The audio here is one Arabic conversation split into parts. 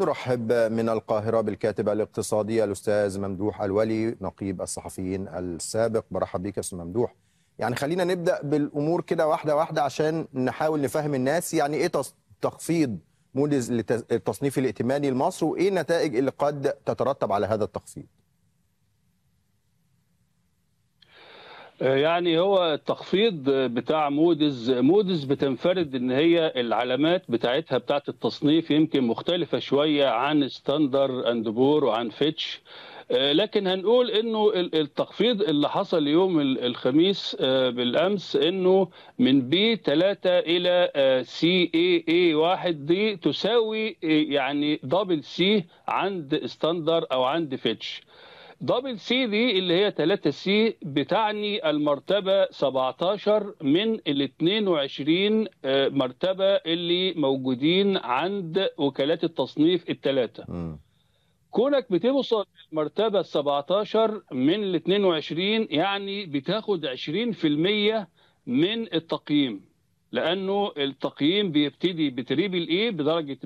نرحب من القاهرة بالكاتب الاقتصادي الأستاذ ممدوح الولي نقيب الصحفيين السابق برحب بك يا أستاذ ممدوح يعني خلينا نبدأ بالأمور كده واحدة واحدة عشان نحاول نفهم الناس يعني إيه تخفيض موديز للتصنيف الائتماني لمصر وإيه النتائج اللي قد تترتب على هذا التخفيض يعني هو التخفيض بتاع مودز مودز بتنفرد ان هي العلامات بتاعتها بتاعت التصنيف يمكن مختلفه شويه عن ستاندر اند بور وعن فيتش آه، لكن هنقول انه التخفيض اللي حصل يوم الخميس آه، بالامس انه من بي 3 الى سي اي اي 1 دي تساوي آه، يعني دبل سي عند ستاندر او عند فيتش دبل سي دي اللي هي 3 سي بتعني المرتبه 17 من ال 22 آه، مرتبه اللي موجودين عند وكالات التصنيف الثلاثه. كونك بتوصل للمرتبه 17 من ال 22 يعني بتاخد 20% من التقييم لانه التقييم بيبتدي بتريبل اي بدرجه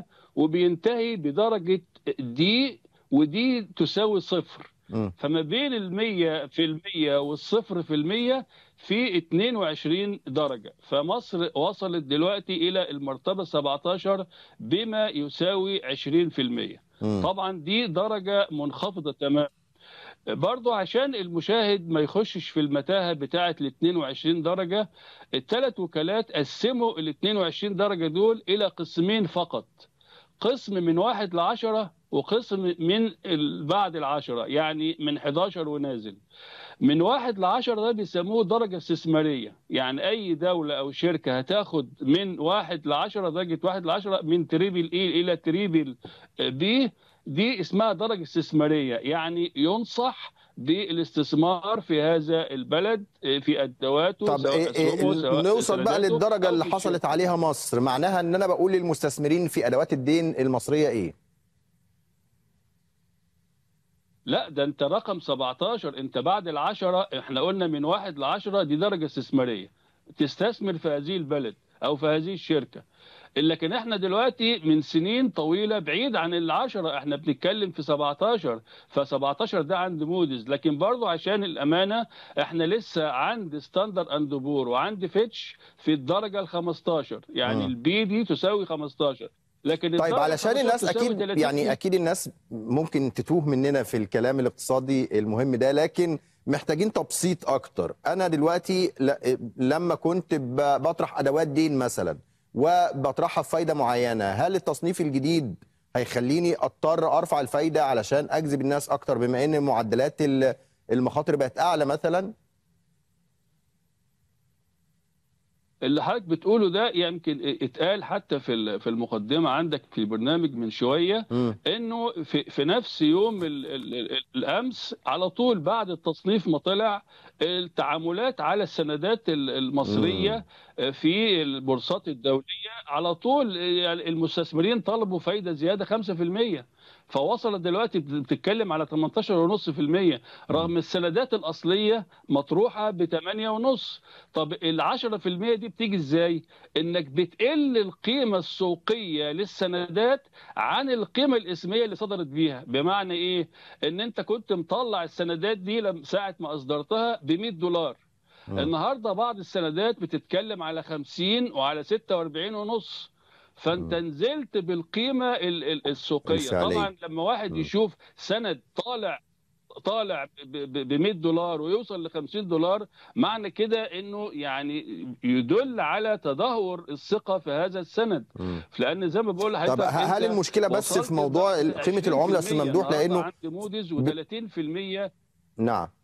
100% وبينتهي بدرجه دي ودي تساوي صفر فما بين المية في المية والصفر في المية في 22 درجة فمصر وصلت دلوقتي إلى المرتبة 17 بما يساوي 20% المية طبعا دي درجة منخفضة تماما برضو عشان المشاهد ما يخشش في المتاهة بتاعة ال 22 درجة الثلاث وكالات قسموا ال 22 درجة دول إلى قسمين فقط قسم من واحد لعشرة وقسم من بعد العشرة يعني من 11 ونازل من واحد لعشرة ده بيسموه درجة استثمارية يعني أي دولة أو شركة هتاخد من واحد لعشرة درجة واحد لعشرة من تريبل إي إلى تريبل بي دي اسمها درجة استثمارية يعني ينصح بالاستثمار في هذا البلد آه، في ادواته طب سواء إيه, إيه، سواء نوصل بقى للدرجه اللي حصلت عليها مصر معناها ان انا بقول للمستثمرين في ادوات الدين المصريه ايه لا ده انت رقم 17 انت بعد العشرة احنا قلنا من واحد لعشرة دي درجة استثمارية تستثمر في هذه البلد او في هذه الشركه لكن احنا دلوقتي من سنين طويله بعيد عن العشرة احنا بنتكلم في 17 ف 17 ده عند موديز لكن برضه عشان الامانه احنا لسه عند ستاندر اند بور وعند فيتش في الدرجه ال 15 يعني آه. البي دي تساوي 15 لكن طيب علشان الناس اكيد يعني اكيد الناس ممكن تتوه مننا في الكلام الاقتصادي المهم ده لكن محتاجين تبسيط اكتر انا دلوقتي لما كنت بطرح ادوات دين مثلا وبطرحها بفايده معينه هل التصنيف الجديد هيخليني اضطر ارفع الفايده علشان اجذب الناس اكتر بما ان معدلات المخاطر بقت اعلى مثلا اللي حضرتك بتقوله ده يمكن اتقال حتى في في المقدمه عندك في البرنامج من شويه انه في, في نفس يوم الـ الـ الـ الامس على طول بعد التصنيف ما طلع التعاملات على السندات المصريه في البورصات الدوليه على طول يعني المستثمرين طلبوا فايده زياده 5% فوصلت دلوقتي بتتكلم على 18.5% رغم السندات الاصليه مطروحه ب 8.5 طب ال 10% دي بتيجي ازاي؟ انك بتقل القيمه السوقيه للسندات عن القيمه الاسميه اللي صدرت بيها بمعنى ايه؟ ان انت كنت مطلع السندات دي ساعه ما اصدرتها ب 100 دولار آه. النهارده بعض السندات بتتكلم على 50 وعلى 46 ونص فانت نزلت بالقيمه السوقيه طبعا لما واحد يشوف سند طالع طالع ب 100 دولار ويوصل ل 50 دولار معنى كده انه يعني يدل على تدهور الثقه في هذا السند م. لان زي ما بقول لحضرتك طب هل المشكله بس في موضوع قيمه العمله استاذ ممدوح أه، لانه عند موديز و30% نعم